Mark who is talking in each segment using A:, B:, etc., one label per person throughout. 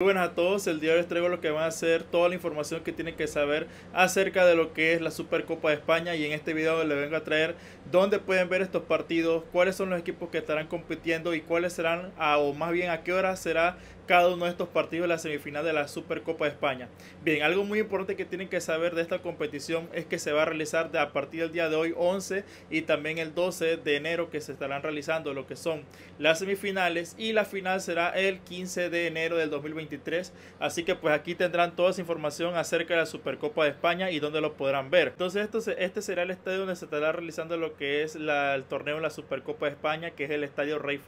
A: Muy buenas a todos, el día de hoy les traigo lo que van a hacer toda la información que tienen que saber acerca de lo que es la Supercopa de España y en este video les vengo a traer dónde pueden ver estos partidos, cuáles son los equipos que estarán compitiendo y cuáles serán o más bien a qué hora será cada uno de estos partidos de la semifinal de la Supercopa de España. Bien, algo muy importante que tienen que saber de esta competición es que se va a realizar a partir del día de hoy 11 y también el 12 de enero que se estarán realizando lo que son las semifinales y la final será el 15 de enero del 2023. Así que pues aquí tendrán toda esa información acerca de la Supercopa de España y donde lo podrán ver. Entonces esto, este será el estadio donde se estará realizando lo que es el torneo de la Supercopa de España, que es el estadio Rey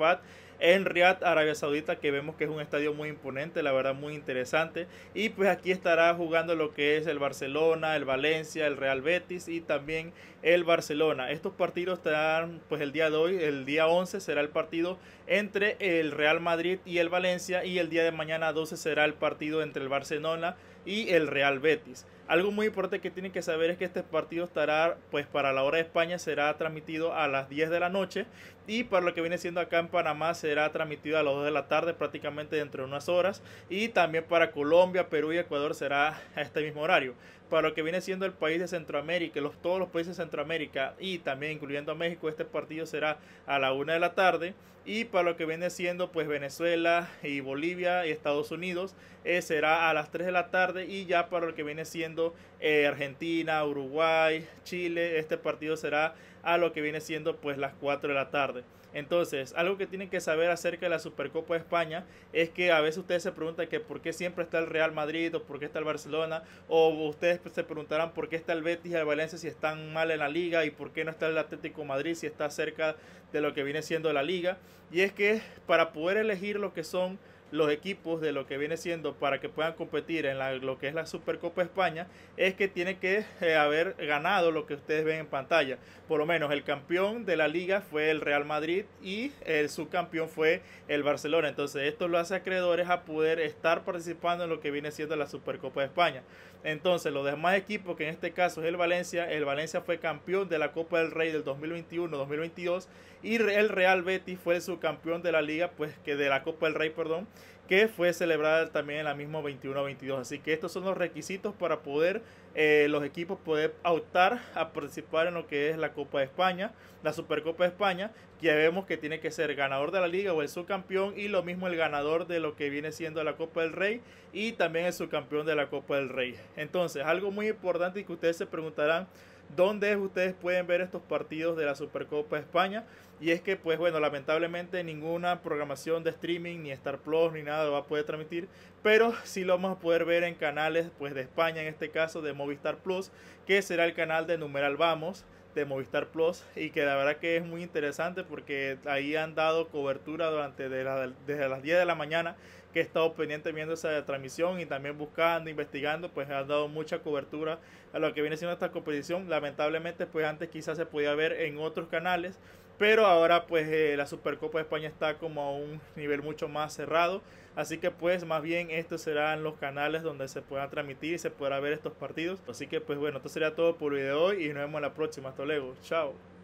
A: en Riyadh, Arabia Saudita, que vemos que es un estadio muy imponente, la verdad muy interesante. Y pues aquí estará jugando lo que es el Barcelona, el Valencia, el Real Betis y también el Barcelona. Estos partidos estarán pues el día de hoy, el día 11 será el partido entre el Real Madrid y el Valencia y el día de mañana 12 será el partido entre el Barcelona y el Real Betis. Algo muy importante que tienen que saber es que este partido estará, pues para la hora de España será transmitido a las 10 de la noche y para lo que viene siendo acá en Panamá será transmitido a las 2 de la tarde prácticamente dentro unas horas. Y también para Colombia, Perú y Ecuador será a este mismo horario para lo que viene siendo el país de Centroamérica, todos los países de Centroamérica y también incluyendo a México, este partido será a la una de la tarde. Y para lo que viene siendo pues Venezuela y Bolivia y Estados Unidos, eh, será a las 3 de la tarde. Y ya para lo que viene siendo eh, Argentina, Uruguay, Chile, este partido será a lo que viene siendo pues las 4 de la tarde. Entonces, algo que tienen que saber acerca de la Supercopa de España es que a veces ustedes se preguntan que por qué siempre está el Real Madrid o por qué está el Barcelona o ustedes pues, se preguntarán por qué está el Betis y el Valencia si están mal en la liga y por qué no está el Atlético Madrid si está cerca de lo que viene siendo la liga. Y es que para poder elegir lo que son los equipos de lo que viene siendo para que puedan competir en lo que es la Supercopa España es que tiene que eh, haber ganado lo que ustedes ven en pantalla. Por lo menos el campeón de la liga fue el Real Madrid y el subcampeón fue el Barcelona. Entonces esto lo hace acreedores a poder estar participando en lo que viene siendo la Supercopa de España. Entonces los demás equipos, que en este caso es el Valencia, el Valencia fue campeón de la Copa del Rey del 2021-2022 y el Real Betis fue el subcampeón de la liga, pues que de la Copa del Rey, perdón que fue celebrada también en la misma 21-22. Así que estos son los requisitos para poder eh, los equipos poder optar a participar en lo que es la Copa de España, la Supercopa de España. Ya vemos que tiene que ser ganador de la liga o el subcampeón y lo mismo el ganador de lo que viene siendo la Copa del Rey y también el subcampeón de la Copa del Rey. Entonces, algo muy importante y que ustedes se preguntarán donde ustedes pueden ver estos partidos de la Supercopa de España. Y es que, pues bueno, lamentablemente ninguna programación de streaming, ni Star Plus, ni nada lo va a poder transmitir. Pero sí lo vamos a poder ver en canales pues de España, en este caso de Movistar Plus, que será el canal de Numeral Vamos de Movistar Plus y que la verdad que es muy interesante porque ahí han dado cobertura durante desde las 10 de la mañana que he estado pendiente viendo esa transmisión y también buscando, investigando, pues han dado mucha cobertura a lo que viene siendo esta competición. Lamentablemente pues antes quizás se podía ver en otros canales pero ahora pues eh, la Supercopa de España está como a un nivel mucho más cerrado. Así que pues más bien estos serán los canales donde se puedan transmitir y se podrá ver estos partidos. Así que pues bueno, esto sería todo por el video de hoy y nos vemos en la próxima. Hasta luego. Chao.